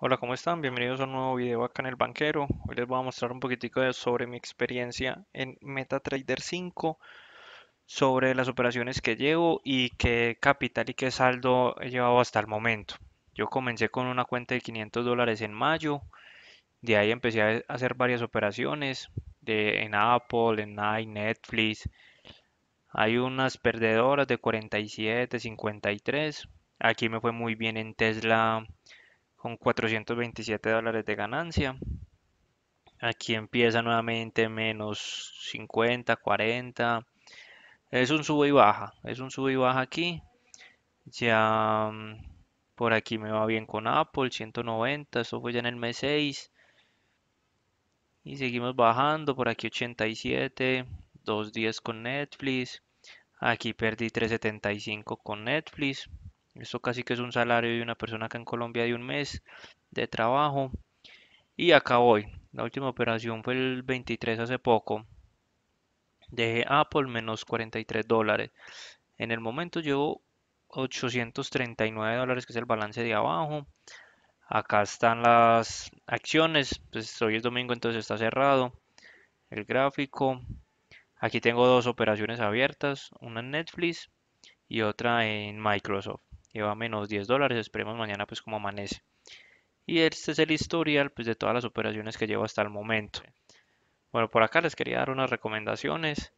Hola, ¿cómo están? Bienvenidos a un nuevo video acá en el banquero. Hoy les voy a mostrar un poquitico sobre mi experiencia en MetaTrader 5, sobre las operaciones que llevo y qué capital y qué saldo he llevado hasta el momento. Yo comencé con una cuenta de 500 dólares en mayo, de ahí empecé a hacer varias operaciones de, en Apple, en Nike, Netflix. Hay unas perdedoras de 47, 53. Aquí me fue muy bien en Tesla con 427 dólares de ganancia. Aquí empieza nuevamente menos 50, 40. Es un sube y baja, es un sube y baja aquí. Ya mm, por aquí me va bien con Apple, 190, eso fue ya en el mes 6. Y seguimos bajando, por aquí 87, días con Netflix. Aquí perdí 375 con Netflix. Esto casi que es un salario de una persona acá en Colombia de un mes de trabajo. Y acá voy. La última operación fue el 23 hace poco. Dejé Apple menos 43 dólares. En el momento llevo 839 dólares, que es el balance de abajo. Acá están las acciones. Pues hoy es domingo, entonces está cerrado. El gráfico. Aquí tengo dos operaciones abiertas. Una en Netflix y otra en Microsoft lleva menos 10 dólares, esperemos mañana pues como amanece. Y este es el historial pues, de todas las operaciones que llevo hasta el momento. Bueno, por acá les quería dar unas recomendaciones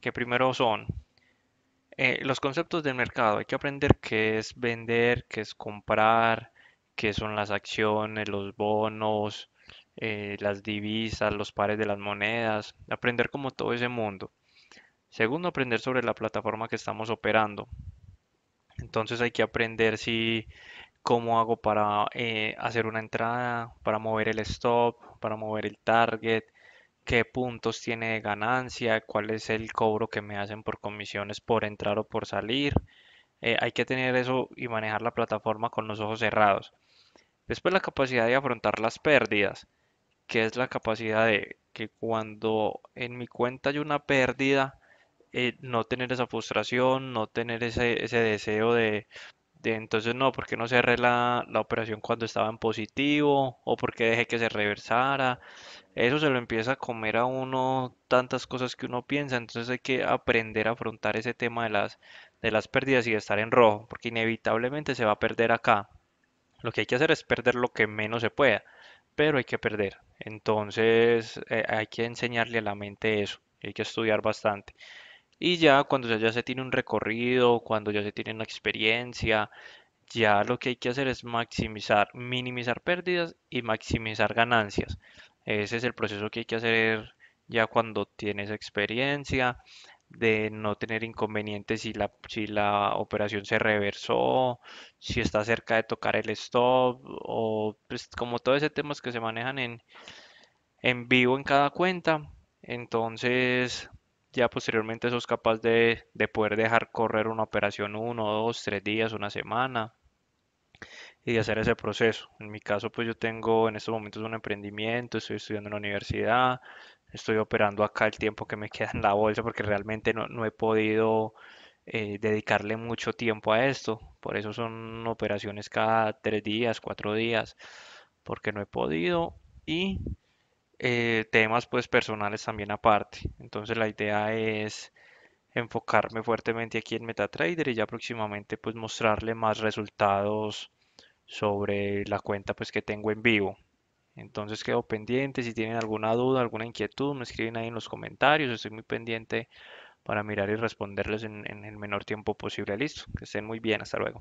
que primero son eh, los conceptos del mercado. Hay que aprender qué es vender, qué es comprar, qué son las acciones, los bonos, eh, las divisas, los pares de las monedas. Aprender como todo ese mundo. Segundo, aprender sobre la plataforma que estamos operando. Entonces hay que aprender cómo hago para eh, hacer una entrada, para mover el stop, para mover el target, qué puntos tiene de ganancia, cuál es el cobro que me hacen por comisiones por entrar o por salir. Eh, hay que tener eso y manejar la plataforma con los ojos cerrados. Después la capacidad de afrontar las pérdidas, que es la capacidad de que cuando en mi cuenta hay una pérdida, eh, no tener esa frustración, no tener ese, ese deseo de, entonces no, porque no cerré la, la operación cuando estaba en positivo o porque dejé que se reversara. Eso se lo empieza a comer a uno tantas cosas que uno piensa, entonces hay que aprender a afrontar ese tema de las, de las pérdidas y de estar en rojo, porque inevitablemente se va a perder acá. Lo que hay que hacer es perder lo que menos se pueda, pero hay que perder. Entonces eh, hay que enseñarle a la mente eso, hay que estudiar bastante. Y ya cuando ya, se tiene un recorrido, cuando ya se tiene una experiencia, ya lo que hay que hacer es maximizar, minimizar pérdidas y maximizar ganancias. Ese es el proceso que hay que hacer ya cuando tienes experiencia, de no tener inconvenientes si la, la operación se reversó, si está cerca de tocar el stop, o pues, como todos esos temas que se manejan en, en vivo en cada cuenta. Entonces, ya posteriormente sos capaz de, poder dejar correr una operación uno, dos, tres días, una semana y de hacer ese proceso. En mi caso, pues yo tengo en estos momentos un emprendimiento, estoy estudiando en la universidad, estoy operando acá el tiempo que me queda en la bolsa porque realmente no, he podido eh, dedicarle mucho tiempo a esto. Por eso son operaciones cada tres días, cuatro días, porque no he podido y eh, temas pues personales también aparte. Entonces la idea es enfocarme fuertemente aquí en MetaTrader y ya próximamente pues mostrarle más resultados sobre la cuenta pues que tengo en vivo. Entonces quedo pendiente, si tienen alguna duda, alguna inquietud, me escriben ahí en los comentarios, estoy muy pendiente para mirar y responderles en el menor tiempo posible. Listo, que estén muy bien, hasta luego.